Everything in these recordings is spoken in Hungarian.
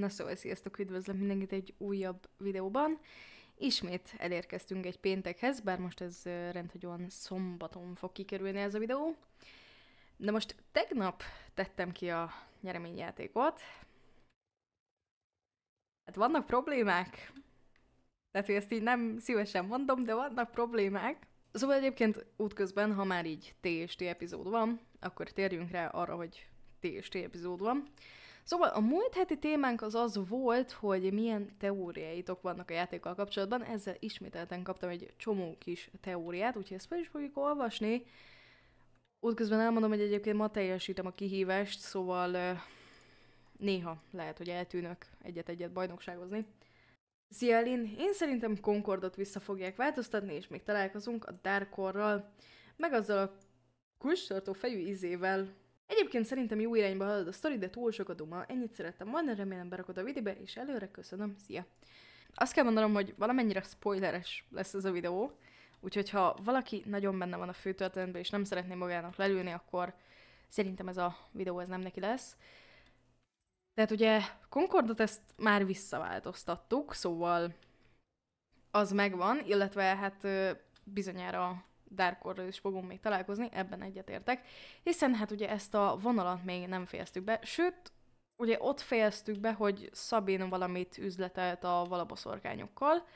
Na szóval, sziasztok, üdvözlöm mindenkit egy újabb videóban. Ismét elérkeztünk egy péntekhez, bár most ez rendhagyóan szombaton fog kikerülni ez a videó. De most tegnap tettem ki a nyereményjátékot. Hát vannak problémák. Tehát, hogy ezt így nem szívesen mondom, de vannak problémák. Szóval egyébként útközben, ha már így TST epizód van, akkor térjünk rá arra, hogy TST epizód van. Szóval a múlt heti témánk az az volt, hogy milyen teóriáitok vannak a játékkal kapcsolatban. Ezzel ismételten kaptam egy csomó kis teóriát, úgyhogy ezt fel is fogjuk olvasni. Útközben elmondom, hogy egyébként ma teljesítem a kihívást, szóval néha lehet, hogy eltűnök egyet-egyet bajnokságozni. Szia Lin, én szerintem Concordot vissza fogják változtatni, és még találkozunk a Darkorral, meg azzal a kulcstartó fejű izével, Egyébként szerintem jó irányba halad a sztori, de túl sok a duma. Ennyit szerettem volna, remélem berakod a videóbe, és előre köszönöm, szia! Azt kell mondanom, hogy valamennyire spoileres lesz ez a videó, úgyhogy ha valaki nagyon benne van a főtörténetben, és nem szeretné magának lelőni, akkor szerintem ez a videó ez nem neki lesz. Tehát ugye Concordot ezt már visszaváltoztattuk, szóval az megvan, illetve hát bizonyára Darkorral is fogunk még találkozni, ebben egyetértek, hiszen hát ugye ezt a vonalat még nem fejeztük be, sőt, ugye ott fejeztük be, hogy Szabin valamit üzletelt a valaboszorkányokkal,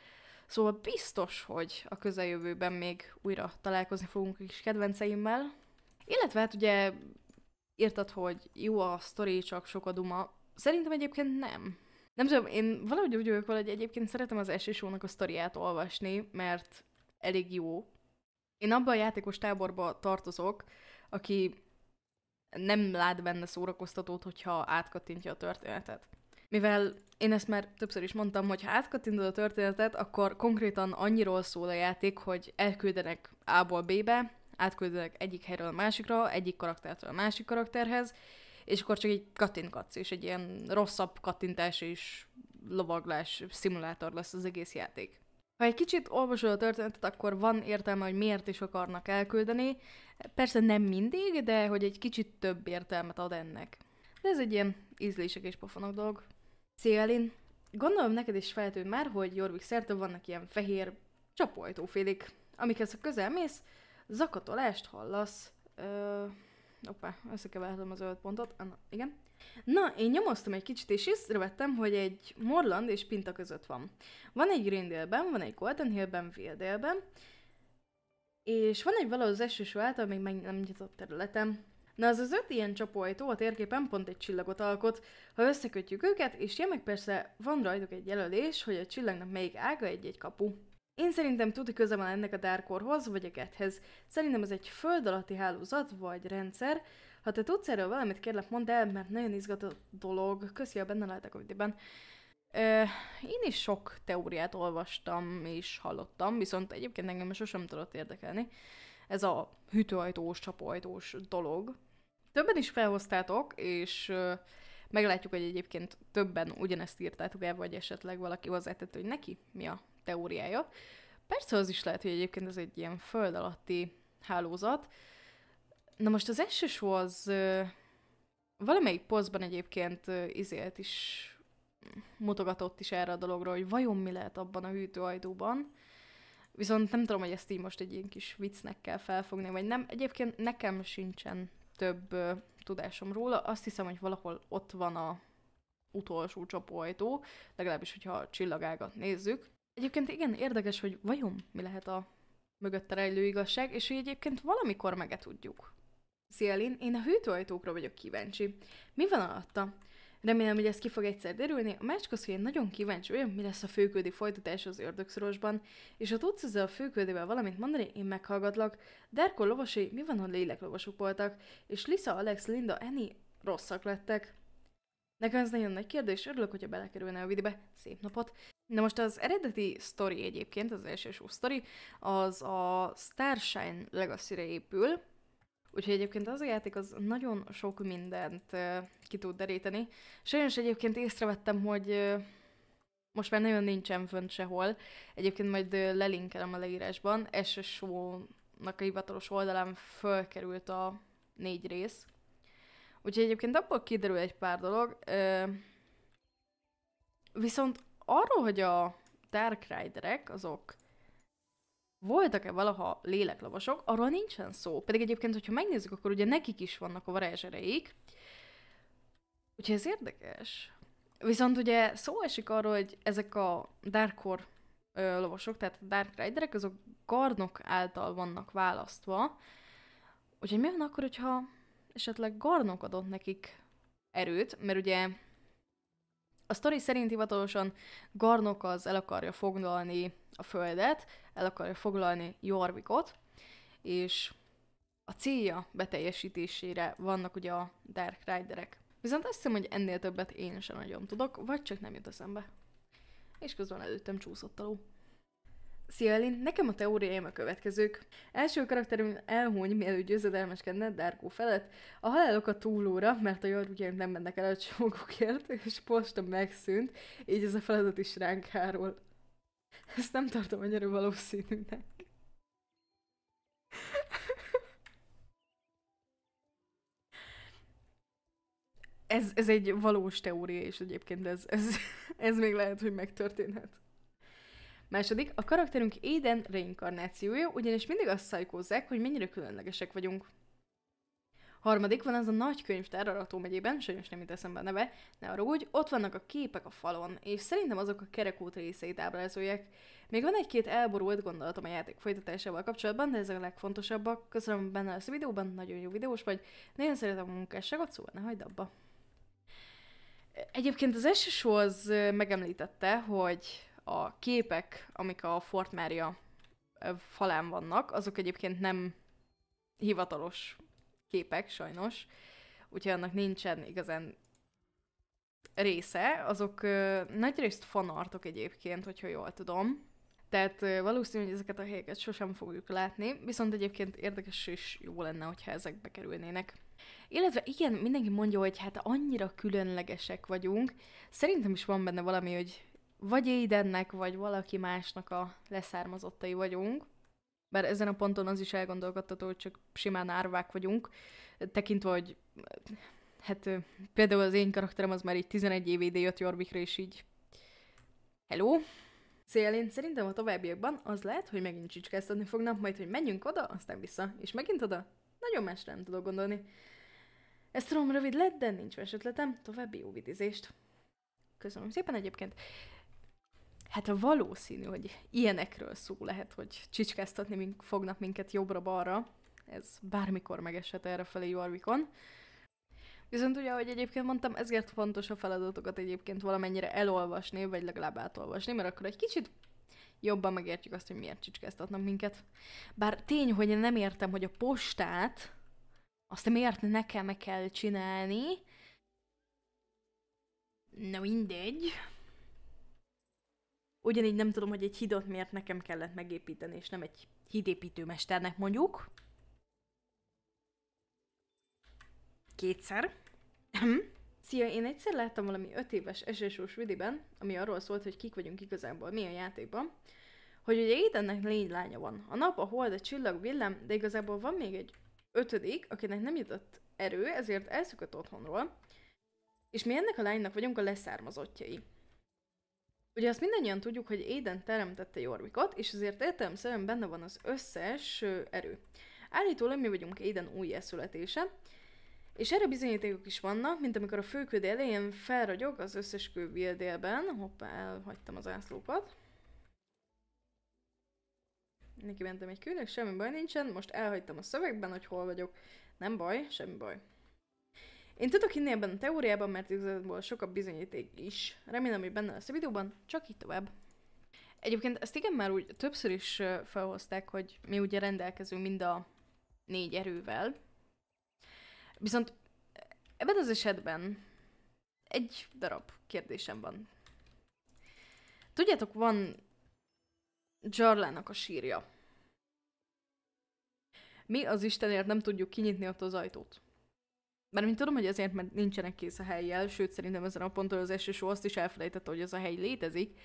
szóval biztos, hogy a közeljövőben még újra találkozni fogunk is kedvenceimmel, illetve hát ugye írtad, hogy jó a sztori, csak sok a duma. Szerintem egyébként nem. Nem tudom, én valahogy úgy vagyok hogy egyébként szeretem az esésónak a sztoriát olvasni, mert elég jó én abban a játékos táborba tartozok, aki nem lát benne szórakoztatót, hogyha átkattintja a történetet. Mivel én ezt már többször is mondtam, hogy ha átkattintod a történetet, akkor konkrétan annyiról szól a játék, hogy elküldenek A-ból B-be, átküldenek egyik helyről a másikra, egyik karaktertől a másik karakterhez, és akkor csak egy kattintgatsz, és egy ilyen rosszabb kattintás és lovaglás szimulátor lesz az egész játék. Ha egy kicsit olvasol a történetet, akkor van értelme, hogy miért is akarnak elküldeni. Persze nem mindig, de hogy egy kicsit több értelmet ad ennek. De ez egy ilyen ízlések és pofonok dolog. Szia, Elin! Gondolom neked is feltűnt már, hogy Jorvik szerte vannak ilyen fehér csapóajtófélik. amikhez közel mész, zakatolást hallasz. Ö... Opa, összekevertem az zöld pontot. Anna, igen. Na, én nyomoztam egy kicsit, és észrevettem, hogy egy Morland és Pinta között van. Van egy Greendale-ben, van egy Golden Hill-ben, ben és van egy valahol az esőső által még meg nem nyitott területem. Na az az öt ilyen csapóajtó a térképen pont egy csillagot alkot, ha összekötjük őket, és ilyen meg persze van rajtuk egy jelölés, hogy a csillagnak melyik ága egy-egy kapu. Én szerintem tudni köze van ennek a dárkorhoz, vagy a gethez. Szerintem ez egy föld alatti hálózat, vagy rendszer, ha te tudsz erről valamit, kérlek mondd el, mert nagyon izgató dolog. Köszi, a benne lehetek a videóban. Én is sok teóriát olvastam és hallottam, viszont egyébként engem sosem tudott érdekelni. Ez a hűtőajtós, csapóajtós dolog. Többen is felhoztátok, és meglátjuk, hogy egyébként többen ugyanezt írtátok el, vagy esetleg valaki hozzátett, hogy neki mi a teóriája. Persze az is lehet, hogy egyébként ez egy ilyen föld alatti hálózat, Na most az első show az valamelyik posztban egyébként izélt is mutogatott is erre a dologról, hogy vajon mi lehet abban a hűtőajtóban. Viszont nem tudom, hogy ezt így most egy ilyen kis viccnek kell felfogni, vagy nem. Egyébként nekem sincsen több ö, tudásom róla. Azt hiszem, hogy valahol ott van a utolsó csapóajtó, legalábbis, hogyha a csillagágat nézzük. Egyébként igen, érdekes, hogy vajon mi lehet a mögötte rejlő igazság, és hogy egyébként valamikor megetudjuk. Szia, Lin. Én a hűtőajtókra vagyok kíváncsi. Mi van alatta? Remélem, hogy ez ki fog egyszer derülni. A másik az, hogy én nagyon kíváncsi vagyok, mi lesz a főködi folytatás az ördögszorosban, és ha tudsz ezzel a főköldével valamit mondani, én meghallgatlak. Derko lovasi, mi van, hogy léleklovasok voltak, és Lisa, Alex, Linda, Annie rosszak lettek. Nekem ez nagyon nagy kérdés, örülök, hogyha belekerülne a videóbe. Szép napot! Na most az eredeti sztori egyébként, az első sztori, az a Starshine legacy épül, Úgyhogy egyébként az a játék az nagyon sok mindent ki tud deríteni. Sajnos egyébként észrevettem, hogy most már nagyon nincsen fönt sehol. Egyébként majd lelinkelem a leírásban. SSO-nak a hivatalos oldalán fölkerült a négy rész. Úgyhogy egyébként abból kiderül egy pár dolog. Viszont arról, hogy a Dark Riderek azok voltak-e valaha léleklavasok, arról nincsen szó. Pedig egyébként, hogyha megnézzük, akkor ugye nekik is vannak a varázsereik. Úgyhogy ez érdekes. Viszont ugye szó esik arról, hogy ezek a Darkor ö, lovasok, tehát a Dark Riderek, azok garnok által vannak választva. Úgyhogy mi van akkor, hogyha esetleg garnok adott nekik erőt, mert ugye a sztori szerint hivatalosan Garnok az el akarja foglalni a földet, el akarja foglalni Jorvikot, és a célja beteljesítésére vannak ugye a Dark Riderek. Viszont azt hiszem, hogy ennél többet én sem nagyon tudok, vagy csak nem jut eszembe. És közben előttem csúszott a ló. Szia Elin, nekem a teóriáim a következők. Első karakterünk elhúny, mielőtt győzedelmeskedne Darko felett. A halálok a túlóra, mert a jargyaim nem mennek el a csomagokért, és posta megszűnt, így ez a feladat is ránk hárul. Ezt nem tartom annyira valószínűnek. Ez, ez egy valós teória is egyébként, ez, ez, ez még lehet, hogy megtörténhet. Második, a karakterünk Éden reinkarnációja, ugyanis mindig azt szajkózzák, hogy mennyire különlegesek vagyunk. Harmadik van az a nagy könyvtár Rató megyében, sajnos nem itt eszembe a neve, ne arrugudj, ott vannak a képek a falon, és szerintem azok a kerekút részeit ábrázolják. Még van egy-két elborult gondolatom a játék folytatásával kapcsolatban, de ezek a legfontosabbak. Köszönöm benne lesz a videóban, nagyon jó videós vagy, nagyon szeretem a munkásságot, szóval ne hagyd abba. Egyébként az első az megemlítette, hogy a képek, amik a Fort Mária falán vannak, azok egyébként nem hivatalos képek, sajnos, úgyhogy annak nincsen igazán része, azok nagyrészt fanartok egyébként, hogyha jól tudom. Tehát valószínű, hogy ezeket a helyeket sosem fogjuk látni, viszont egyébként érdekes és jó lenne, hogyha ezek bekerülnének. Illetve igen, mindenki mondja, hogy hát annyira különlegesek vagyunk. Szerintem is van benne valami, hogy vagy Aidennek, vagy valaki másnak a leszármazottai vagyunk, bár ezen a ponton az is elgondolkodható, hogy csak simán árvák vagyunk, tekintve, hogy hát például az én karakterem az már így 11 év ide jött Jorvikra, és így hello? Szóval én szerintem a továbbiakban az lehet, hogy megint csicskáztatni fognak, majd, hogy menjünk oda, aztán vissza, és megint oda. Nagyon másra nem tudok gondolni. Ez tudom rövid lett, de nincs más ötletem. További jó vidizést. Köszönöm szépen egyébként hát a valószínű, hogy ilyenekről szó lehet, hogy csicskáztatni mink, fognak minket jobbra-balra, ez bármikor megeshet felé Jorvikon. Viszont ugye, ahogy egyébként mondtam, ezért fontos a feladatokat egyébként valamennyire elolvasni, vagy legalább átolvasni, mert akkor egy kicsit jobban megértjük azt, hogy miért csicskáztatnak minket. Bár tény, hogy én nem értem, hogy a postát azt miért nekem kell csinálni. Na mindegy. Ugyanígy nem tudom, hogy egy hidot miért nekem kellett megépíteni, és nem egy hídépítőmesternek mondjuk. Kétszer. Ehm? Szia, én egyszer láttam valami öt éves sso vidiben, ami arról szólt, hogy kik vagyunk igazából mi a játékban, hogy ugye Édennek négy lánya van. A nap, a hold, a csillag, villám, de igazából van még egy ötödik, akinek nem jutott erő, ezért elszökött otthonról, és mi ennek a lánynak vagyunk a leszármazottjai. Ugye azt mindannyian tudjuk, hogy Éden teremtette Jorvikot, és ezért értelemszerűen benne van az összes erő. Állítólag mi vagyunk Éden új újjászületése, és erre bizonyítékok is vannak, mint amikor a főköd elején felragyog az összes kővildélben. Hoppá, elhagytam az ászlókat. Neki mentem egy kőnek, semmi baj nincsen, most elhagytam a szövegben, hogy hol vagyok. Nem baj, semmi baj. Én tudok hinni ebben a teóriában, mert igazából sok a bizonyíték is. Remélem, hogy benne lesz a videóban, csak így tovább. Egyébként ezt igen már úgy többször is felhozták, hogy mi ugye rendelkezünk mind a négy erővel. Viszont ebben az esetben egy darab kérdésem van. Tudjátok, van Jarlának a sírja. Mi az Istenért nem tudjuk kinyitni ott az ajtót? Mert mint tudom, hogy azért, mert nincsenek kész a helyjel, sőt szerintem ezen a ponton az első azt is elfelejtette, hogy ez a hely létezik.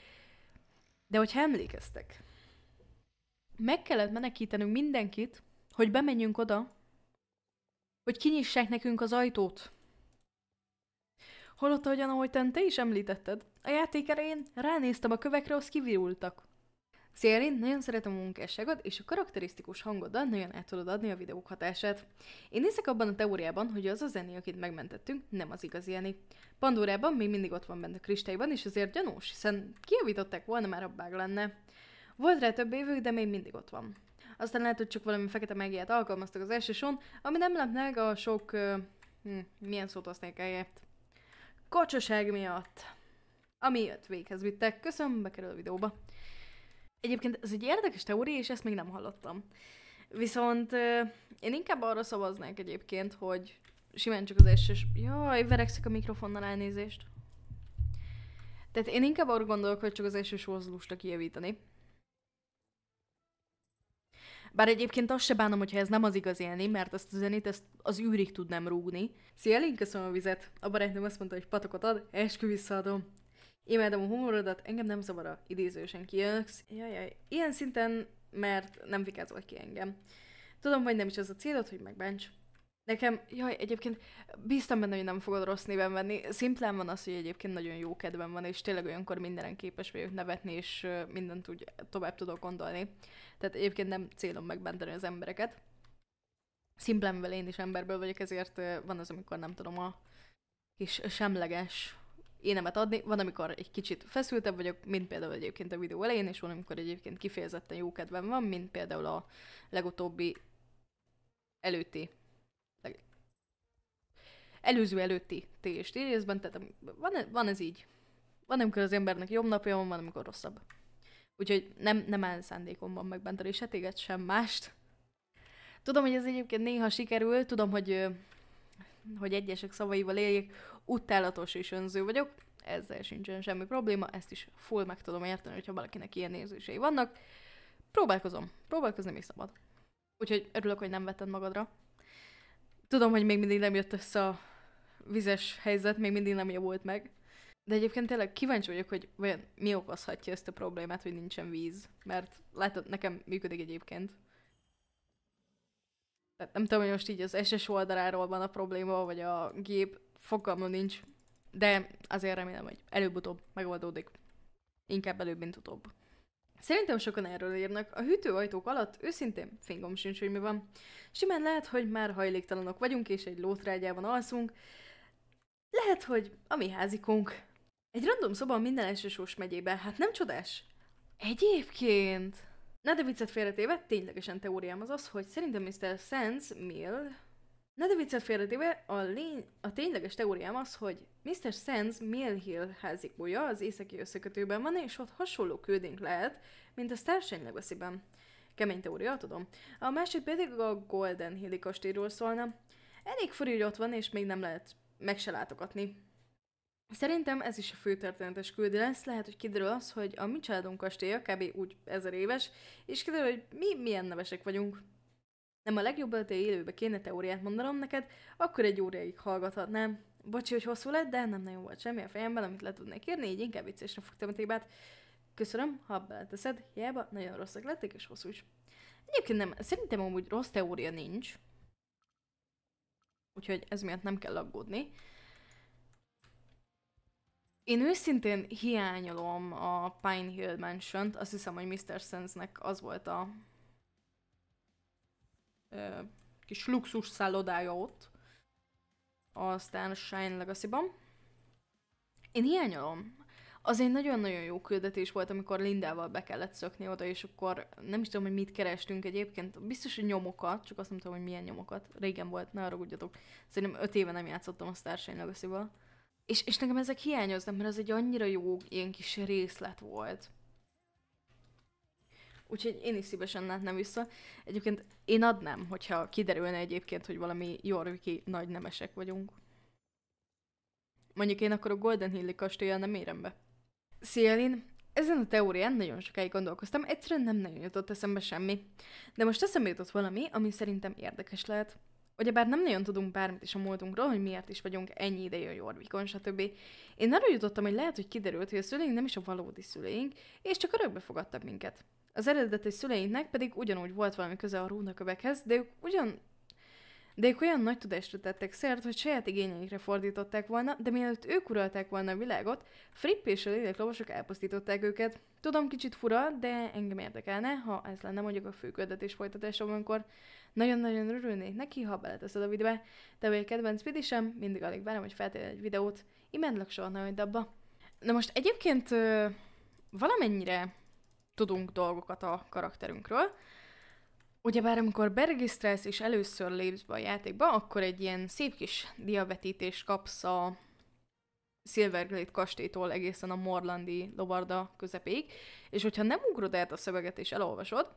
De hogyha emlékeztek, meg kellett menekítenünk mindenkit, hogy bemenjünk oda, hogy kinyissák nekünk az ajtót. Holott, ahogyan ahogy te is említetted, a játék elején ránéztem a kövekre, az kivirultak. Szélén nagyon szeretem a munkásságod, és a karakterisztikus hangoddal nagyon el tudod adni a videók hatását. Én hiszek abban a teóriában, hogy az a zené, akit megmentettünk, nem az igazi Jenny. Pandórában még mindig ott van bent a kristályban, és azért gyanús, hiszen kijavították volna már, ha lenne. Volt rá több évük, de még mindig ott van. Aztán lehet, hogy csak valami fekete megját alkalmaztak az első son, ami nem meg a sok... Uh, hm, milyen szót használják eljött? Kocsaság miatt. jött véghez vittek. Köszönöm, bekerül a videóba. Egyébként ez egy érdekes teória, és ezt még nem hallottam. Viszont én inkább arra szavaznék egyébként, hogy simán csak az első, jaj, verekszik a mikrofonnal elnézést. Tehát én inkább arra gondolok, hogy csak az elsős mozdulósra kijavítani. Bár egyébként azt se bánom, hogyha ez nem az igaz élni, mert ezt a zenét ezt az űrig tudnám rúgni. Szia, Elin, köszönöm a vizet. A barátnőm azt mondta, hogy patokat ad, eskü visszaadom. Imádom a humorodat, engem nem zavar a idézősen jaj Jajjaj, ilyen szinten, mert nem vikázol ki engem. Tudom, hogy nem is az a célod, hogy megbánts. Nekem, jaj, egyébként bíztam benne, hogy nem fogod rossz néven venni. Szimplán van az, hogy egyébként nagyon jó kedvem van, és tényleg olyankor mindenen képes vagyok nevetni, és mindent úgy tovább tudok gondolni. Tehát egyébként nem célom megbántani az embereket. Szimplán én is emberből vagyok, ezért van az, amikor nem tudom, a kis semleges énemet adni. Van, amikor egy kicsit feszültebb vagyok, mint például egyébként a videó elején, és van, amikor egyébként kifejezetten jó kedvem van, mint például a legutóbbi előtti előző előtti T és T részben, tehát van, van ez így. Van, amikor az embernek jobb napja van, van, amikor rosszabb. Úgyhogy nem, nem szándékom van megmenteni se téged, sem mást. Tudom, hogy ez egyébként néha sikerül, tudom, hogy, hogy egyesek szavaival éljék, utálatos és önző vagyok, ezzel sincsen semmi probléma, ezt is full meg tudom érteni, hogyha valakinek ilyen érzései vannak. Próbálkozom, próbálkozni még szabad. Úgyhogy örülök, hogy nem vetted magadra. Tudom, hogy még mindig nem jött össze a vizes helyzet, még mindig nem javult meg. De egyébként tényleg kíváncsi vagyok, hogy vajon mi okozhatja ezt a problémát, hogy nincsen víz. Mert látod, nekem működik egyébként. Tehát nem tudom, hogy most így az SS oldaláról van a probléma, vagy a gép Fogalmam nincs. De azért remélem, hogy előbb-utóbb megoldódik. Inkább előbb, mint utóbb. Szerintem sokan erről írnak. A hűtőajtók alatt őszintén fingom sincs, hogy mi van. Simán lehet, hogy már hajléktalanok vagyunk, és egy lótrágyában alszunk. Lehet, hogy a mi házikunk. Egy random szoba minden elsősós megyében, hát nem csodás? Egyébként... Na de viccet félretéve, ténylegesen teóriám az az, hogy szerintem Mr. Sands Mill Na de viccet félretéve, a, lény, a tényleges teóriám az, hogy Mr. Sands Mill házik házikója az északi összekötőben van, és ott hasonló küldénk lehet, mint a Starshine legacy -ben. Kemény teória, tudom. A másik pedig a Golden Hill kastélyról szólna. Elég furi, ott van, és még nem lehet meg se látogatni. Szerintem ez is a fő történetes küldi lesz, lehet, hogy kiderül az, hogy a mi családunk kastélya kb. úgy ezer éves, és kiderül, hogy mi milyen nevesek vagyunk. Nem a legjobb öté élőbe kéne teóriát mondanom neked, akkor egy óráig hallgathatnám. Bocsi, hogy hosszú lett, de nem nagyon volt semmi a fejemben, amit le tudnék írni, így inkább viccesre fogtam a tébát. Köszönöm, ha beleteszed, hiába nagyon rosszak lettek, és hosszú is. Egyébként nem, szerintem amúgy rossz teória nincs. Úgyhogy ez miatt nem kell aggódni. Én őszintén hiányolom a Pine Hill Mansion-t, azt hiszem, hogy Mr. Sense-nek az volt a kis luxus szállodája ott. Aztán a Shine Legacy-ban. Én hiányolom. Az egy nagyon-nagyon jó küldetés volt, amikor Lindával be kellett szökni oda, és akkor nem is tudom, hogy mit kerestünk egyébként. Biztos, hogy nyomokat, csak azt nem tudom, hogy milyen nyomokat. Régen volt, ne ragudjatok. Szerintem öt éve nem játszottam a Shine legacy És, és nekem ezek hiányoznak, mert az egy annyira jó ilyen kis részlet volt. Úgyhogy én is szívesen látnám vissza. Egyébként én adnám, hogyha kiderülne egyébként, hogy valami jorviki nagy nemesek vagyunk. Mondjuk én akkor a Golden Hilly kastélyen nem érem be. Szélin, Ezen a teórián nagyon sokáig gondolkoztam, egyszerűen nem nagyon jutott eszembe semmi. De most eszembe jutott valami, ami szerintem érdekes lehet. Ugyebár nem nagyon tudunk bármit is a múltunkról, hogy miért is vagyunk ennyi ideje a Jorvikon, stb. Én arra jutottam, hogy lehet, hogy kiderült, hogy a szüleink nem is a valódi szüleink, és csak örökbe fogadtak minket. Az eredeti szüleinek pedig ugyanúgy volt valami köze a rúdnakövekhez, de ők ugyan de ők olyan nagy tudásra tettek szert, hogy saját igényeikre fordították volna, de mielőtt ők uralták volna a világot, Fripp és a léleklovasok elpusztították őket. Tudom, kicsit fura, de engem érdekelne, ha ez lenne mondjuk a fő küldetés amikor Nagyon-nagyon örülnék neki, ha beleteszed a videóba. de vagy a kedvenc pidisem, mindig alig várom, hogy feltérj egy videót. Imádlak soha ne abba. Na most egyébként valamennyire tudunk dolgokat a karakterünkről. Ugyebár amikor beregisztrálsz és először lépsz be a játékba, akkor egy ilyen szép kis diavetítés kapsz a Silverglade kastélytól egészen a Morlandi lovarda közepéig, és hogyha nem ugrod át a szöveget és elolvasod,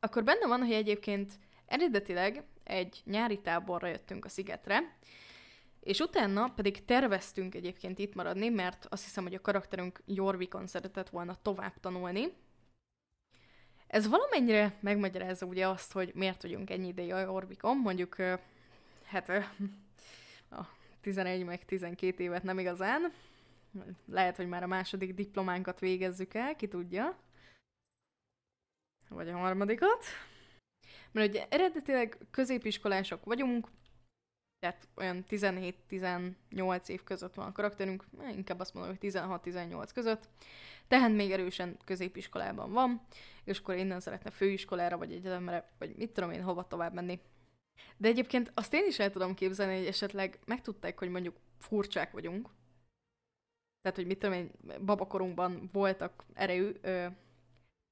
akkor benne van, hogy egyébként eredetileg egy nyári táborra jöttünk a szigetre, és utána pedig terveztünk egyébként itt maradni, mert azt hiszem, hogy a karakterünk Jorvikon szeretett volna tovább tanulni. Ez valamennyire megmagyarázza ugye azt, hogy miért vagyunk ennyi ideje a Jorvikon, mondjuk hát a 11 meg 12 évet nem igazán. Lehet, hogy már a második diplománkat végezzük el, ki tudja. Vagy a harmadikat. Mert ugye eredetileg középiskolások vagyunk, tehát olyan 17-18 év között van a karakterünk, eh, inkább azt mondom, hogy 16-18 között, tehát még erősen középiskolában van, és akkor innen szeretne főiskolára, vagy egyetemre, vagy mit tudom én, hova tovább menni. De egyébként azt én is el tudom képzelni, hogy esetleg megtudták, hogy mondjuk furcsák vagyunk, tehát, hogy mit tudom én, babakorunkban voltak erő,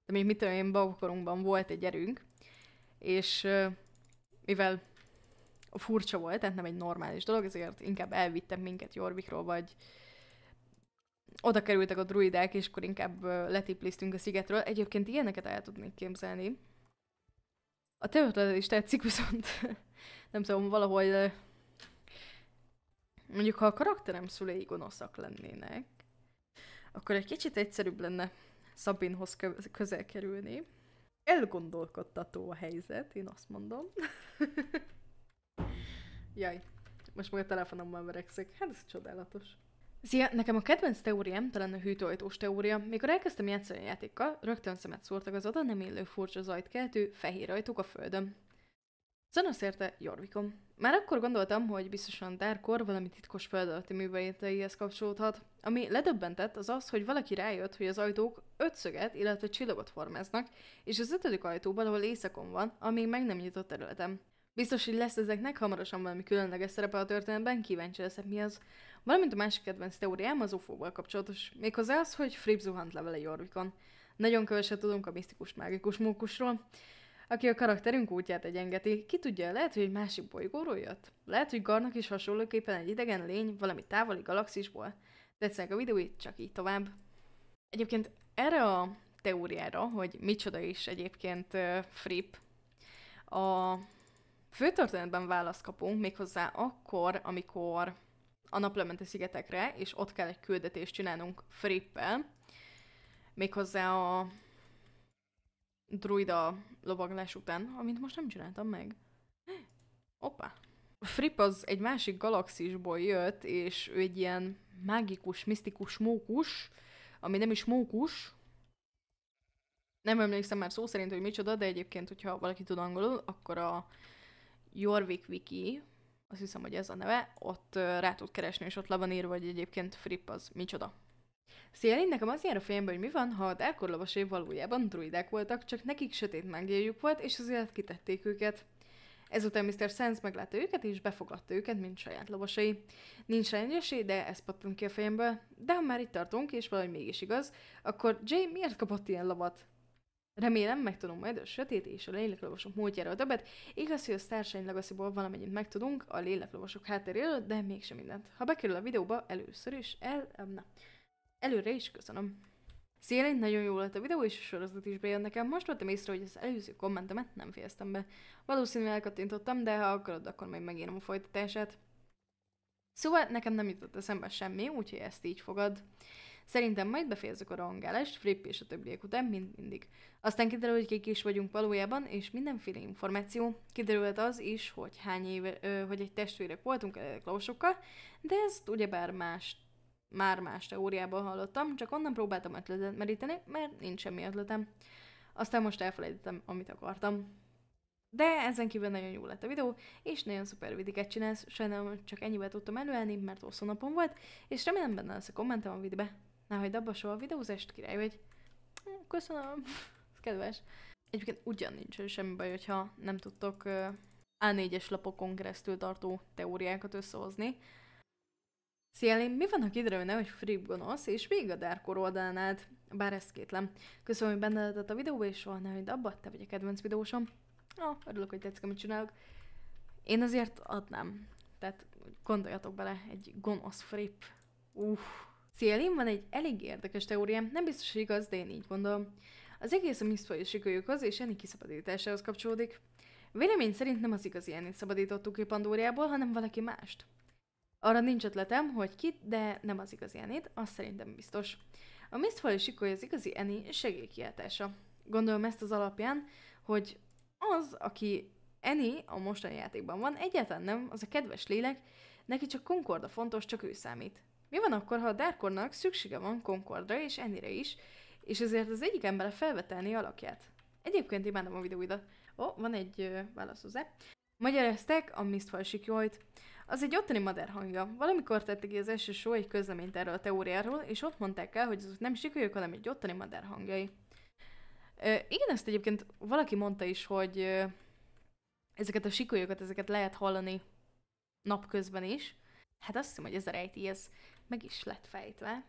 de még mit tudom én, babakorunkban volt egy erőnk, és mivel furcsa volt, tehát nem egy normális dolog, ezért inkább elvittem minket Jorvikról, vagy oda kerültek a druidák, és akkor inkább letipliztünk a szigetről. Egyébként ilyeneket el tudnék képzelni. A te is tetszik, viszont nem tudom, valahol mondjuk ha a karakterem szülei gonoszak lennének, akkor egy kicsit egyszerűbb lenne Szabinhoz közel kerülni. Elgondolkodtató a helyzet, én azt mondom. Jaj, most meg a telefonommal verekszik. Hát ez csodálatos. Szia, nekem a kedvenc teóriám talán a hűtőajtós teória. Mikor elkezdtem játszani a játékkal, rögtön szemet szúrtak az oda nem élő furcsa zajt keltő fehér ajtók a földön. Zana szerte, Jorvikom. Már akkor gondoltam, hogy biztosan Darkor valami titkos földalatti alatti műveléteihez kapcsolódhat. Ami ledöbbentett az az, hogy valaki rájött, hogy az ajtók ötszöget, illetve csillagot formáznak, és az ötödik ajtóban, ahol éjszakon van, amíg meg nem nyitott területem. Biztos, hogy lesz ezeknek hamarosan valami különleges szerepe a történetben, kíváncsi leszek mi az. Valamint a másik kedvenc teóriám az UFO-val kapcsolatos. Méghozzá az, hogy Fripp zuhant levele Jorvikon. Nagyon keveset tudunk a misztikus mágikus mókusról, aki a karakterünk útját egyengeti. Ki tudja, lehet, hogy egy másik bolygóról jött? Lehet, hogy Garnak is hasonlóképpen egy idegen lény valami távoli galaxisból. Tetszenek a videóit, csak így tovább. Egyébként erre a teóriára, hogy micsoda is egyébként uh, Fripp, a Főtörténetben választ kapunk méghozzá akkor, amikor a naplemente szigetekre, és ott kell egy küldetést csinálnunk Frippel, méghozzá a druida lovaglás után, amit most nem csináltam meg. Opa! Fripp az egy másik galaxisból jött, és ő egy ilyen mágikus, misztikus mókus, ami nem is mókus, nem emlékszem már szó szerint, hogy micsoda, de egyébként, hogyha valaki tud angolul, akkor a Jorvik Viki, azt hiszem, hogy ez a neve, ott rá tud keresni, és ott le van írva, hogy egyébként Fripp az micsoda. én nekem az jár a fejembe, hogy mi van, ha a delkorlovasé valójában druidák voltak, csak nekik sötét mágiájuk volt, és azért kitették őket. Ezután Mr. Sands meglátta őket, és befogadta őket, mint saját lovasai. Nincs rá de ez pattant ki a fejemből. De ha már itt tartunk, és valahogy mégis igaz, akkor Jay miért kapott ilyen lovat? Remélem, megtudom majd a sötét és a léleklovasok a többet. Igaz, hogy a Starshine legacy valamennyit megtudunk a léleklovasok hátteréről, de mégsem mindent. Ha bekerül a videóba, először is el... Na, előre is köszönöm. Szélén nagyon jó lett a videó, és a sorozat is bejön nekem. Most vettem észre, hogy az előző kommentemet nem fejeztem be. Valószínűleg elkattintottam, de ha akarod, akkor majd megírom a folytatását. Szóval nekem nem jutott eszembe semmi, úgyhogy ezt így fogad. Szerintem majd befejezzük a rongálást, Fripp és a többiek után, mint mindig. Aztán kiderül, hogy kik is vagyunk valójában, és mindenféle információ. Kiderült az is, hogy hány éve, ö, hogy egy testvérek voltunk Klausokkal, de ezt ugyebár más már más teóriában hallottam, csak onnan próbáltam ötletet meríteni, mert nincs semmi ötletem. Aztán most elfelejtettem, amit akartam. De ezen kívül nagyon jó lett a videó, és nagyon szuper vidiket csinálsz, sajnálom, csak ennyivel tudtam előállni, mert hosszú napom volt, és remélem benne lesz a kommentem a videóbe. Na, hogy abba soha a videózást király, vagy hm, köszönöm, kedves. Egyébként ugyan nincs semmi baj, hogyha nem tudtok A4-es lapokon keresztül tartó teóriákat összehozni. Szia, mi van, ha kiderül nem, hogy Fripp gonosz, és végig a Dark oldalán állt? Bár ezt kétlem. Köszönöm, hogy benne a videóba, és soha ne hagyd abba, te vagy a kedvenc videósom. Na, ah, örülök, hogy tetszik, amit csinálok. Én azért adnám. Tehát gondoljatok bele, egy gonosz Fripp. Uff. Szélén van egy elég érdekes teóriám, nem biztos, hogy igaz, de én így gondolom. Az egész a Miss sikölyökhöz és Eni kiszabadításához kapcsolódik. Vélemény szerint nem az igazi Eni szabadítottuk ki Pandóriából, hanem valaki mást. Arra nincs ötletem, hogy kit, de nem az igazi Enit, az szerintem biztos. A Mistfall és az igazi Eni segélykiáltása. Gondolom ezt az alapján, hogy az, aki Eni a mostani játékban van, egyáltalán nem az a kedves lélek, neki csak Concorda fontos, csak ő számít. Mi van akkor, ha a Darkornak szüksége van Concordra és ennyire is, és ezért az egyik ember felvetelni alakját? Egyébként imádom a videóidat. Ó, oh, van egy ö, válasz hozzá. Magyarázták a Mistfall Sikjóit. Az egy ottani madár hangja. Valamikor tettek ki az első show egy közleményt erről a teóriáról, és ott mondták el, hogy azok nem sikolyok, hanem egy ottani madár hangjai. Ö, igen, ezt egyébként valaki mondta is, hogy ö, ezeket a sikolyokat, ezeket lehet hallani napközben is. Hát azt hiszem, hogy ez a rejti, ez meg is lett fejtve.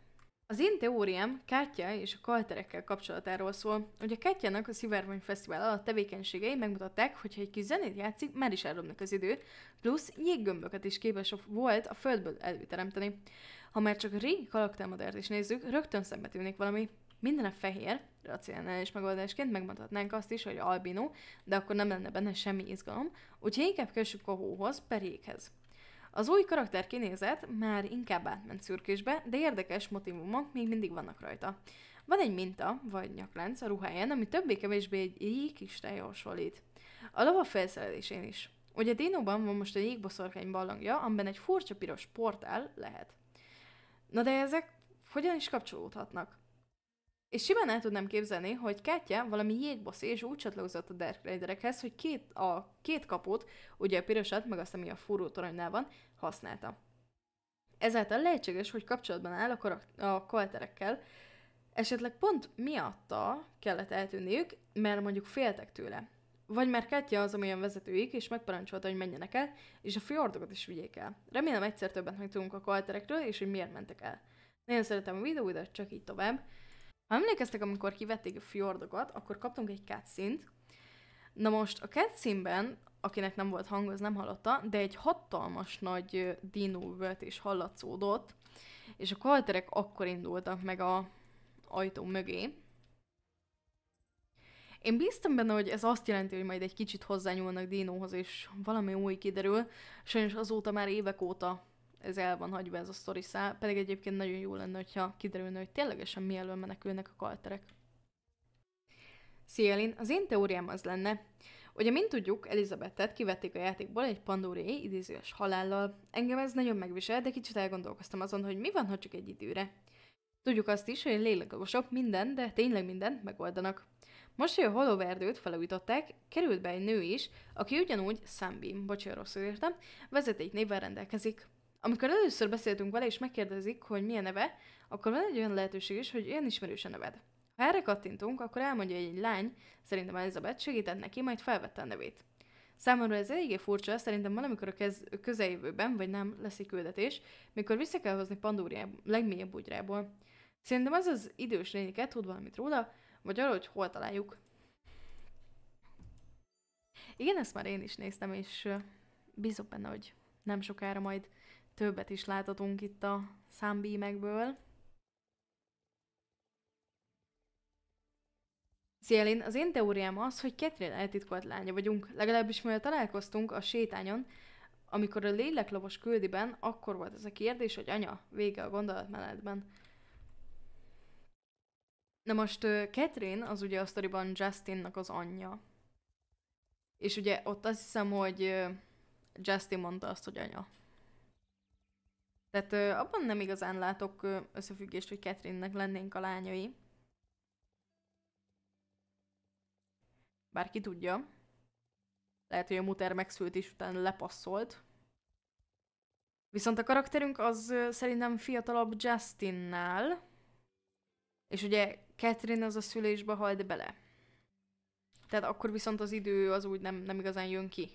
Az én teóriám Kátya és a kalterekkel kapcsolatáról szól. Ugye Kátyának a Szivárvány Fesztivál alatt tevékenységei megmutatták, hogy ha egy kis zenét játszik, már is elromlik az idő, plusz jéggömböket is képes volt a földből előteremteni. Ha már csak a régi kalaktermodert is nézzük, rögtön tűnik valami. Minden a fehér, racionális megoldásként megmutatnánk azt is, hogy albino, de akkor nem lenne benne semmi izgalom, úgyhogy inkább kössük a hóhoz, per az új karakter kinézet már inkább átment szürkésbe, de érdekes motivumok még mindig vannak rajta. Van egy minta, vagy nyaklánc a ruháján, ami többé-kevésbé egy jégkistályra hasonlít. A lova felszerelésén is. Ugye dénóban van most egy jégboszorkány ballangja, amiben egy furcsa piros portál lehet. Na de ezek hogyan is kapcsolódhatnak? És simán el tudnám képzelni, hogy Kátya valami jégbossz és úgy csatlakozott a Dark Riderekhez, hogy két, a két kapót, ugye a pirosat, meg azt, ami a fúró toronynál van, használta. Ezáltal lehetséges, hogy kapcsolatban áll a, a kolterekkel, esetleg pont miatta kellett eltűnniük, mert mondjuk féltek tőle. Vagy már Kátya az, amilyen vezetőik, és megparancsolta, hogy menjenek el, és a fjordokat is vigyék el. Remélem egyszer többet megtudunk a kolterekről, és hogy miért mentek el. Nagyon szeretem a videóidat, csak így tovább. Ha emlékeztek, amikor kivették a fjordokat, akkor kaptunk egy cutscene-t. Na most a cutscene akinek nem volt hang, az nem hallotta, de egy hatalmas nagy volt és hallatszódott, és a kalterek akkor indultak meg a ajtó mögé. Én bíztam benne, hogy ez azt jelenti, hogy majd egy kicsit hozzányúlnak Dinóhoz, és valami új kiderül. Sajnos azóta már évek óta ez el van hagyva ez a sztori szál, pedig egyébként nagyon jó lenne, hogyha kiderülne, hogy ténylegesen mi elől menekülnek a kalterek. Szia az én teóriám az lenne, hogy mint tudjuk, Elizabetet kivették a játékból egy pandóriai idézős halállal. Engem ez nagyon megvisel, de kicsit elgondolkoztam azon, hogy mi van, ha csak egy időre. Tudjuk azt is, hogy a minden, de tényleg mindent megoldanak. Most, hogy a holóverdőt felújították, került be egy nő is, aki ugyanúgy Sunbeam, bocsánat rosszul értem, vezeték rendelkezik. Amikor először beszéltünk vele, és megkérdezik, hogy milyen neve, akkor van egy olyan lehetőség is, hogy olyan ismerős a neved. Ha erre kattintunk, akkor elmondja, hogy egy lány, szerintem Elizabeth, segített neki, majd felvette a nevét. Számomra ez eléggé furcsa, szerintem valamikor a kez, közeljövőben, vagy nem, lesz egy küldetés, mikor vissza kell hozni Pandóriá legmélyebb bugyrából. Szerintem az az idős lényeket tud valamit róla, vagy arról, hogy hol találjuk. Igen, ezt már én is néztem, és bízok benne, hogy nem sokára majd többet is láthatunk itt a számbímekből. Szélén, az én teóriám az, hogy Catherine eltitkolt lánya vagyunk, legalábbis mivel találkoztunk a sétányon, amikor a léleklovos küldiben, akkor volt ez a kérdés, hogy anya, vége a gondolatmenetben. Na most Catherine az ugye a sztoriban Justinnak az anyja. És ugye ott azt hiszem, hogy Justin mondta azt, hogy anya. Tehát ö, abban nem igazán látok ö, összefüggést, hogy Catherine-nek lennénk a lányai. Bárki tudja. Lehet, hogy a muter megszült és utána lepasszolt. Viszont a karakterünk az ö, szerintem fiatalabb Justinnál. És ugye Catherine az a szülésbe halt bele. Tehát akkor viszont az idő az úgy nem, nem igazán jön ki.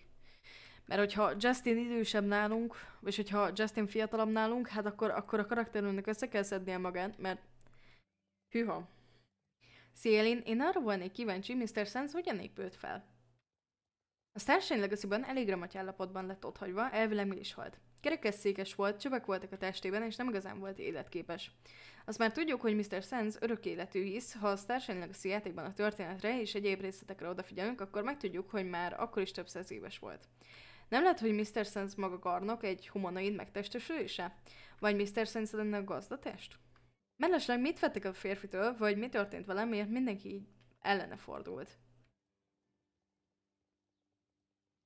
Mert hogyha Justin idősebb nálunk, és hogyha Justin fiatalabb nálunk, hát akkor, akkor a karakterünknek össze kell szednie magát, mert hűha. Szélin, én arra volnék kíváncsi, Mr. Sands hogyan épült fel. A Starshine legacy elég remoty állapotban lett otthagyva, elvileg mi is halt. Kerekesszékes volt, csövek voltak a testében, és nem igazán volt életképes. Azt már tudjuk, hogy Mr. Sands örök életű hisz, ha a Starshine Legacy játékban a történetre és egyéb részletekre odafigyelünk, akkor megtudjuk, hogy már akkor is több száz éves volt. Nem lehet, hogy Mr. Sense maga garnok egy humanoid megtestesülése? Vagy Mr. Sense lenne a gazdatest? Mellesleg mit vettek a férfitől, vagy mi történt vele, miért mindenki így ellene fordult?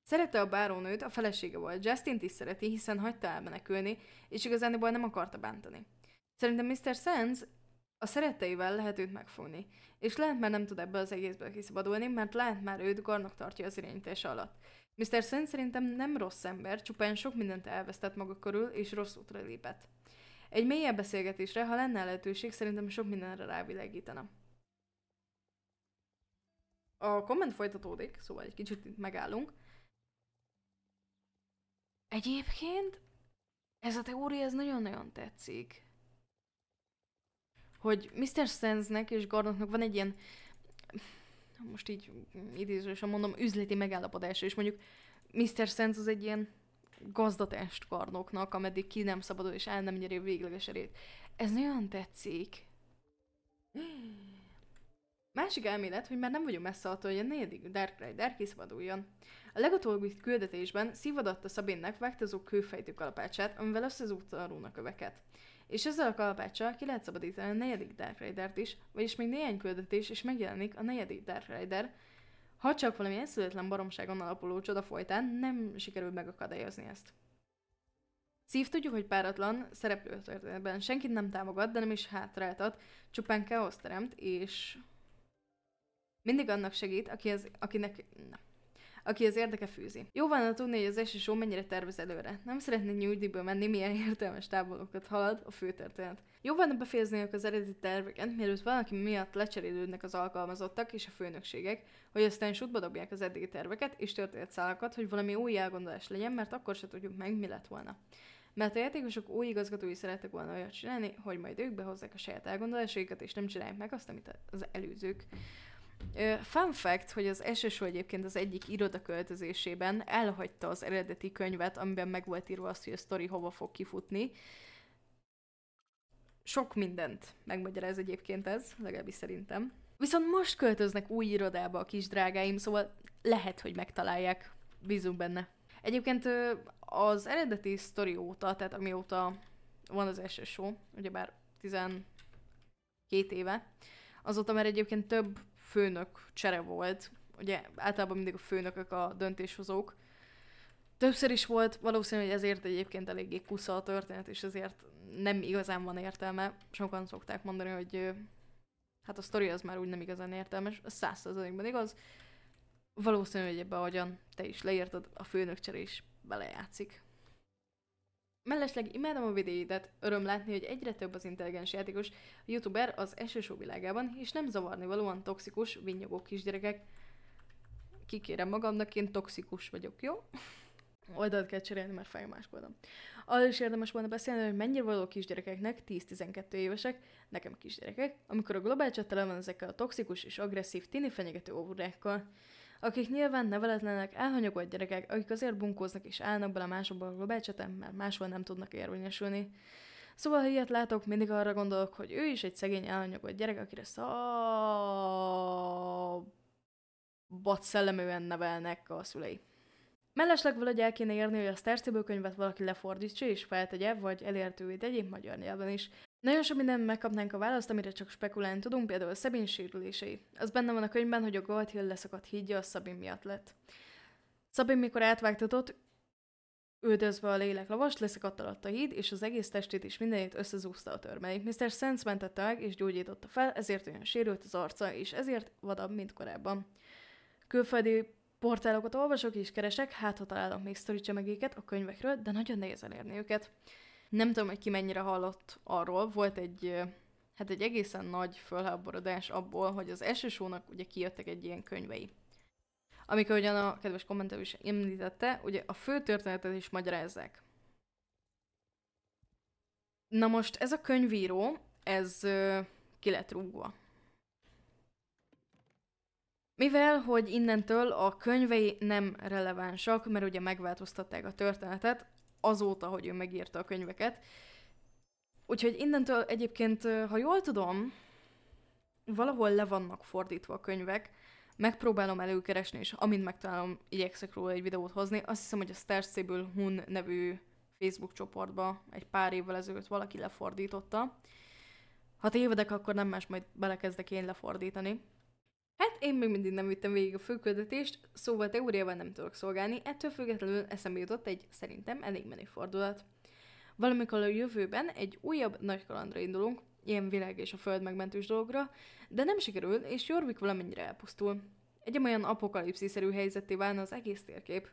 Szerette a bárónőt, a felesége volt, Justin is szereti, hiszen hagyta elmenekülni, és igazániból nem akarta bántani. Szerintem Mr. Sands a szeretteivel lehet őt megfogni, és lehet már nem tud ebből az egészből kiszabadulni, mert lehet már őt garnak tartja az irányítása alatt. Mr. Sen szerintem nem rossz ember, csupán sok mindent elvesztett maga körül, és rossz útra lépett. Egy mélyebb beszélgetésre, ha lenne lehetőség, szerintem sok mindenre rávilágítana. A komment folytatódik, szóval egy kicsit itt megállunk. Egyébként ez a teória, ez nagyon-nagyon tetszik. Hogy Mr. Sandsnek és Gordonnak van egy ilyen most így idézősen mondom, üzleti megállapodása, és mondjuk Mr. Sense az egy ilyen gazdatest karnoknak, ameddig ki nem szabadul és el nem nyeri a végleges erét. Ez nagyon tetszik. Másik elmélet, hogy már nem vagyunk messze attól, hogy a negyedik Dark Rider kiszabaduljon. A legutóbbi küldetésben szívadatta Szabinnek vágtazó kőfejtő kalapácsát, amivel összezúgta a rúnaköveket. És ezzel a kalapáccsal ki lehet szabadítani a negyedik Dark Rider-t is, vagyis még néhány küldetés, és megjelenik a negyedik Dark Rider, ha csak valami eszületlen baromságon alapuló csoda folytán nem sikerül megakadályozni ezt. Szív tudjuk, hogy páratlan, szereplő történetben senkit nem támogat, de nem is hátráltat, csupán káoszt teremt, és mindig annak segít, aki az, akinek... Na, aki az érdeke fűzi. Jó van tudni, hogy az első show mennyire tervez előre. Nem szeretnék nyugdíjból menni, milyen értelmes táborokat halad a főtörténet. Jó van befejezni az eredeti terveket, mielőtt valaki miatt lecserélődnek az alkalmazottak és a főnökségek, hogy aztán sútba dobják az eddigi terveket és történetszálakat, hogy valami új elgondolás legyen, mert akkor se tudjuk meg, mi lett volna. Mert a játékosok új igazgatói szeretek volna olyat csinálni, hogy majd ők behozzák a saját elgondolásaikat, és nem csinálják meg azt, amit az előzők Fun fact, hogy az SSO egyébként az egyik iroda költözésében elhagyta az eredeti könyvet, amiben meg volt írva azt, hogy a sztori hova fog kifutni. Sok mindent megmagyaráz egyébként ez, legalábbis szerintem. Viszont most költöznek új irodába a kis drágáim, szóval lehet, hogy megtalálják. Bízunk benne. Egyébként az eredeti sztori óta, tehát amióta van az SSO, ugyebár 12 éve, azóta már egyébként több főnök csere volt, ugye általában mindig a főnökök a döntéshozók, Többször is volt, valószínűleg hogy ezért egyébként eléggé kusza a történet, és ezért nem igazán van értelme. Sokan szokták mondani, hogy hát a sztori az már úgy nem igazán értelmes, ez százszerzalékban igaz. Valószínű, hogy ebbe ahogyan te is leírtad, a főnök cserés belejátszik. Mellesleg imádom a videóidat, öröm látni, hogy egyre több az intelligens játékos, a youtuber az esősó világában, és nem zavarni valóan toxikus, vinyogó kisgyerekek. Kikérem magamnak, én toxikus vagyok, jó? Oldalt kell cserélni, mert fájmáskoldom. Arról is érdemes volna beszélni, hogy mennyire való kisgyerekeknek, 10-12 évesek, nekem kisgyerekek, amikor a globál chat tele van ezekkel a toxikus és agresszív tini fenyegető óvodákkal akik nyilván neveletlenek, elhanyagolt gyerekek, akik azért bunkóznak és állnak bele másokba a becseten, mert máshol nem tudnak érvényesülni. Szóval, ha ilyet látok, mindig arra gondolok, hogy ő is egy szegény elhanyagolt gyerek, akire szabad szelleműen nevelnek a szülei. Mellesleg valahogy el kéne érni, hogy a Star könyvet valaki lefordítsa és feltegye, vagy elértővé tegyék magyar nyelven is. Nagyon sok minden megkapnánk a választ, amire csak spekulálni tudunk, például a Szabin sérülései. Az benne van a könyvben, hogy a Gold Hill leszakadt hídja a Szabin miatt lett. Szabin, mikor átvágtatott, Üldözve a lélek lovast, leszakadt alatt a híd, és az egész testét és mindenét összezúzta a törmelék. Mr. Sands mentette meg és gyógyította fel, ezért olyan sérült az arca, és ezért vadabb, mint korábban. Külföldi portálokat olvasok és keresek, hát ha találok még sztori a könyvekről, de nagyon nehéz elérni őket. Nem tudom, hogy ki mennyire hallott arról, volt egy, hát egy egészen nagy fölháborodás abból, hogy az SSO-nak ugye kijöttek egy ilyen könyvei. Amikor ugyan a kedves kommentő is említette, ugye a fő történetet is magyarázzák. Na most ez a könyvíró, ez ö, ki lett rúgva. Mivel, hogy innentől a könyvei nem relevánsak, mert ugye megváltoztatták a történetet, azóta, hogy ő megírta a könyveket. Úgyhogy innentől egyébként, ha jól tudom, valahol le vannak fordítva a könyvek, megpróbálom előkeresni, és amint megtalálom, igyekszek róla egy videót hozni. Azt hiszem, hogy a Star Stable Hun nevű Facebook csoportba egy pár évvel ezelőtt valaki lefordította. Ha tévedek, akkor nem más, majd belekezdek én lefordítani. Hát én még mindig nem vittem végig a főküldetést, szóval teóriában nem tudok szolgálni, ettől függetlenül eszembe jutott egy szerintem elég menő fordulat. Valamikor a jövőben egy újabb nagy kalandra indulunk, ilyen világ és a föld megmentős dologra, de nem sikerül, és Jorvik valamennyire elpusztul. Egy olyan apokalipsziszerű helyzetté válna az egész térkép.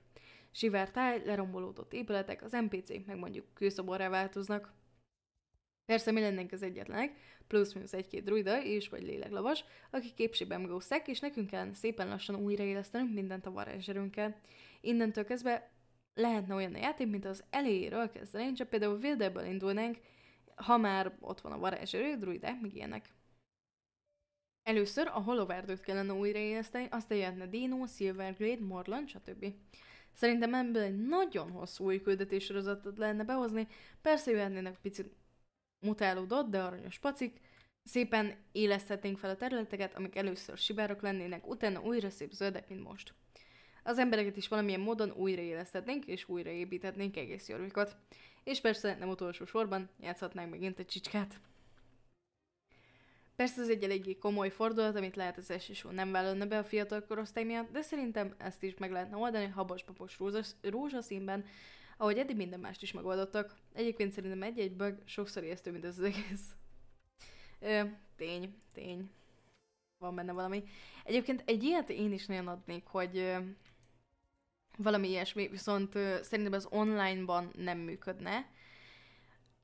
Sivár táj, lerombolódott épületek, az NPC-k meg mondjuk kőszoborra változnak. Persze mi lennénk az egyetlenek, plusz-minusz egy-két druida és vagy léleglavas, akik képségben gószták, és nekünk kell szépen lassan újraélesztenünk mindent a varázserünkkel. Innentől kezdve lehetne olyan a játék, mint az elejéről kezdenünk, csak például Wilderből indulnánk, ha már ott van a varázserő, druidák, meg ilyenek. Először a holoverdőt kellene újraéleszteni, azt jelentne Dino, Silverglade, Morlan, stb. Szerintem ebből egy nagyon hosszú új küldetésorozatot lehetne behozni, persze jöhetnének picit mutálódott, de aranyos pacik, szépen élesztetnénk fel a területeket, amik először sibárok lennének, utána újra szép zöldek, mint most. Az embereket is valamilyen módon újraélesztetnénk és újraépíthetnénk egész jorvikat. És persze nem utolsó sorban játszhatnánk megint egy csicskát. Persze ez egy eléggé komoly fordulat, amit lehet az SSO nem vállalna be a fiatal korosztály miatt, de szerintem ezt is meg lehetne oldani habos papos rózsaszínben, ahogy eddig minden mást is megoldottak. Egyébként szerintem egy-egy bug sokszor ijesztő, mint ez az egész. Ö, tény, tény. Van benne valami. Egyébként egy ilyet én is nagyon adnék, hogy ö, valami ilyesmi, viszont ö, szerintem online onlineban nem működne.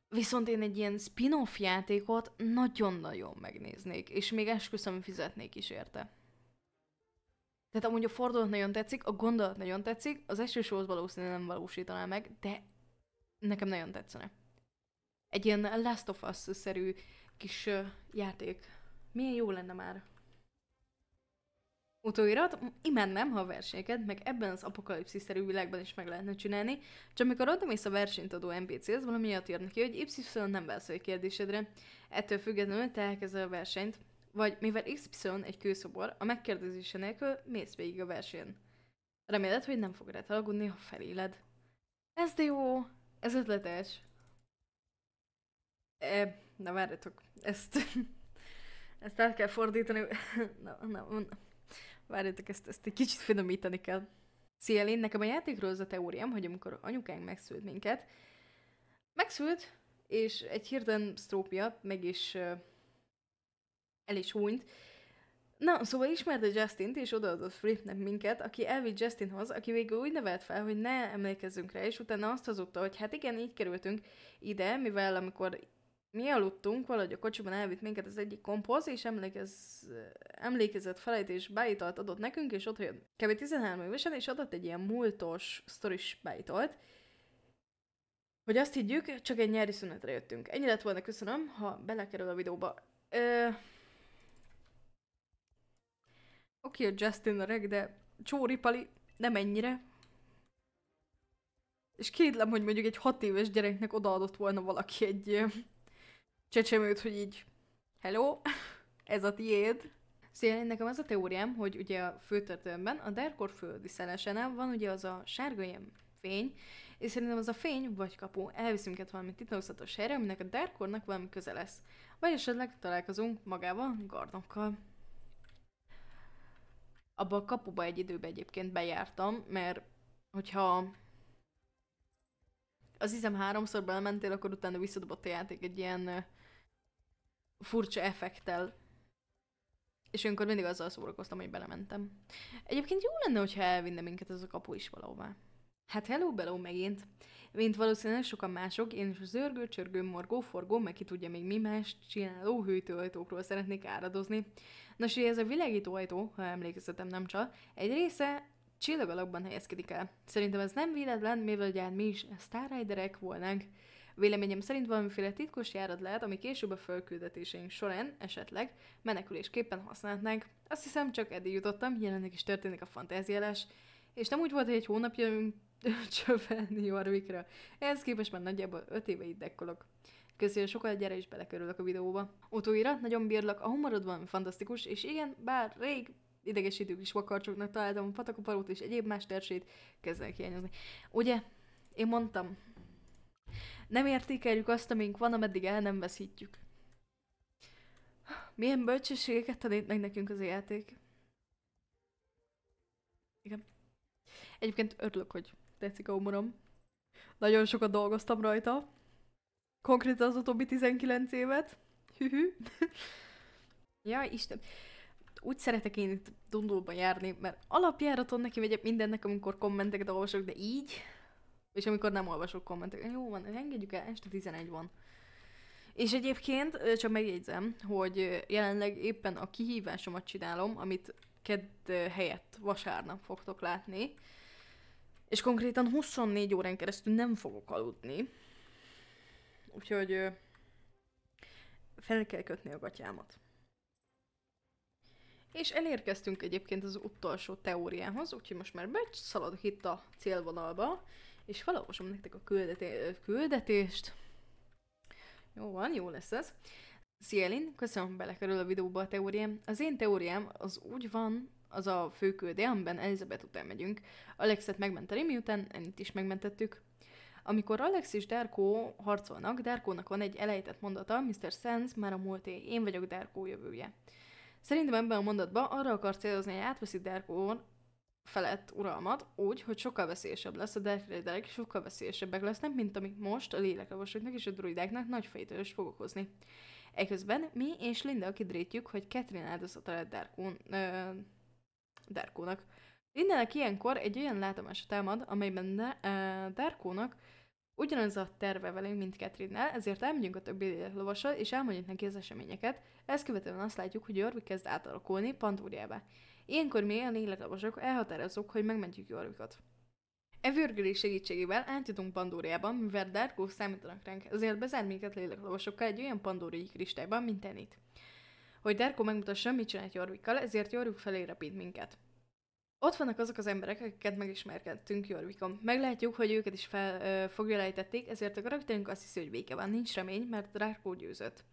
Viszont én egy ilyen spin-off játékot nagyon-nagyon megnéznék, és még esküszöm fizetnék is érte. Tehát amúgy a fordulat nagyon tetszik, a gondolat nagyon tetszik, az eső sót valószínűleg nem valósítaná meg, de nekem nagyon tetszene. Egy ilyen Last of Us-szerű kis uh, játék. Milyen jó lenne már. Utóirat, imádnám, ha a versenyeket, meg ebben az apokalipsziszerű világban is meg lehetne csinálni, csak amikor odamész a versenyt adó NPC-hez, valami miatt jön neki, hogy Y nem válaszol a kérdésedre. Ettől függetlenül te elkezded a versenyt, vagy mivel XY egy kőszobor, a megkérdezése nélkül mész végig a versén. Reméled, hogy nem fog rátalagudni, ha feléled. Ez de jó! Ez ötletes! E, na várjatok, ezt, ezt el kell fordítani. na, na, na. Várjatok, ezt, ezt egy kicsit finomítani kell. Szia Lén, nekem a játékról az a teóriám, hogy amikor anyukánk megszült minket, megszült, és egy hirtelen sztrópia meg is el is hunyt. Na, szóval ismerte Justint, és odaadott Flipnek minket, aki elvitt Justinhoz, aki végül úgy nevelt fel, hogy ne emlékezzünk rá, és utána azt hazudta, hogy hát igen, így kerültünk ide, mivel amikor mi aludtunk, valahogy a kocsiban elvitt minket az egyik kompoz, és emlékez, emlékezett felejtés bájitalt adott nekünk, és ott jött kb. 13 évesen, és adott egy ilyen múltos sztoris bájitalt, hogy azt higgyük, csak egy nyári szünetre jöttünk. Ennyi lett volna, köszönöm, ha belekerül a videóba. Ö- Oké, okay, Justin a reg, de Pali nem ennyire. És kétlem, hogy mondjuk egy hat éves gyereknek odaadott volna valaki egy csecsemőt, hogy így Hello, ez a tiéd. Szóval nekem az a teóriám, hogy ugye a főtörténetben a Derkor földi szelesen van ugye az a sárga ilyen fény, és szerintem az a fény vagy kapu elviszünk minket valami titokzatos helyre, aminek a Derkornak valami köze lesz. Vagy esetleg találkozunk magával, gardonkkal abba a kapuba egy időben egyébként bejártam, mert hogyha az izem háromszor belementél, akkor utána visszadobott a játék egy ilyen furcsa effektel. És olyankor mindig azzal szórakoztam, hogy belementem. Egyébként jó lenne, hogyha elvinne minket ez a kapu is valahová. Hát hello, beló megint. Mint valószínűleg sokan mások, én is zörgő, csörgő, morgó, forgó, meg ki tudja még mi más csináló hűtőajtókról szeretnék áradozni. Nos, és ez a világító ajtó, ha emlékezetem nem csak. egy része alakban helyezkedik el. Szerintem ez nem véletlen, mivel ugye hát mi is Star Riderek volnánk. Véleményem szerint valamiféle titkos járat lehet, ami később a fölküldetéseink során esetleg menekülésképpen használhatnánk. Azt hiszem, csak eddig jutottam, jelenleg is történik a fantáziálás, és nem úgy volt, hogy egy hónapja csövelni Warwickra. Ehhez képest már nagyjából 5 éve itt dekkolok. Köszönöm sokat, gyere is belekörülök a videóba. Utóira, nagyon bírlak, a humorodban fantasztikus, és igen, bár rég idegesítők is vakarcsoknak találtam a patakoparót és egyéb más tersét, kezdenek hiányozni. Ugye, én mondtam, nem értékeljük azt, amink van, ameddig el nem veszítjük. Milyen bölcsességeket tanít meg nekünk az játék. Igen. Egyébként örülök, hogy Tetszik a humorom. Nagyon sokat dolgoztam rajta. Konkrétan az utóbbi 19 évet. Hühű. ja, Isten. Úgy szeretek én itt Dundulba járni, mert alapjáraton neki megyek mindennek, amikor kommenteket olvasok, de így, és amikor nem olvasok kommenteket. Jó van, engedjük el, este 11 van. És egyébként, csak megjegyzem, hogy jelenleg éppen a kihívásomat csinálom, amit kedd helyett vasárnap fogtok látni és konkrétan 24 órán keresztül nem fogok aludni. Úgyhogy fel kell kötni a gatyámat. És elérkeztünk egyébként az utolsó teóriához, úgyhogy most már becsaladok itt a célvonalba, és felolvasom nektek a küldeté- küldetést. Jó van, jó lesz ez. Szia Elin, köszönöm, belekerül a videóba a teóriám. Az én teóriám az úgy van, az a főküldé, amiben Elizabeth után megyünk, Alexet megmenteni, miután ennit is megmentettük. Amikor Alex és Darko harcolnak, Darkónak van egy elejtett mondata, Mr. Sands már a múlté, én vagyok Darko jövője. Szerintem ebben a mondatban arra akar célozni, hogy átveszi Darko felett uralmat, úgy, hogy sokkal veszélyesebb lesz, a Dark Raiderek sokkal veszélyesebbek lesznek, mint amik most a lélekavasoknak és a druidáknak nagy fejtörést fog okozni. Eközben mi és Linda kidrétjük, hogy Catherine áldozata lett Darkon, Derkónak. Lindának ilyenkor egy olyan látomás támad, amelyben de, uh, Derkónak ugyanaz a terve velünk, mint Catherinnel, ezért elmegyünk a többi lovassal, és elmondjuk neki az eseményeket. Ezt követően azt látjuk, hogy Jorvik kezd átalakulni Pantúriába. Ilyenkor mi a léleklavasok elhatározunk, hogy megmentjük Jorvikot. E vörgülés segítségével átjutunk Pandóriába, mivel Darkó számítanak ránk, ezért bezár minket léleklovasokkal egy olyan pandóriai kristályban, mint Enit hogy Derko megmutassa, mit csinált Jorvikkal, ezért Jorvik felé repít minket. Ott vannak azok az emberek, akiket megismerkedtünk Jorvikon. Meglátjuk, hogy őket is fel, ö, fogja lejtették, ezért a karakterünk azt hiszi, hogy béke van, nincs remény, mert Drákó győzött.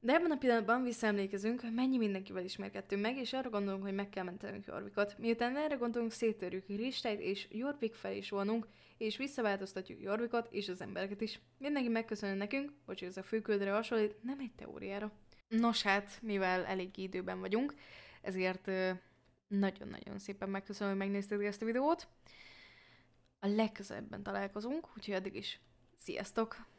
De ebben a pillanatban visszaemlékezünk, mennyi mindenkivel ismerkedtünk meg, és arra gondolunk, hogy meg kell mentenünk Jorvikot. Miután erre gondolunk, széttörjük Ristejt, és Jorvik felé vonunk, és visszaváltoztatjuk Jorvikot és az embereket is. Mindenki megköszönő nekünk, hogy ez a főküldre hasonlít, nem egy teóriára. Nos hát, mivel elég időben vagyunk, ezért nagyon-nagyon szépen megköszönöm, hogy megnézted ezt a videót. A legközelebben találkozunk, úgyhogy addig is sziasztok!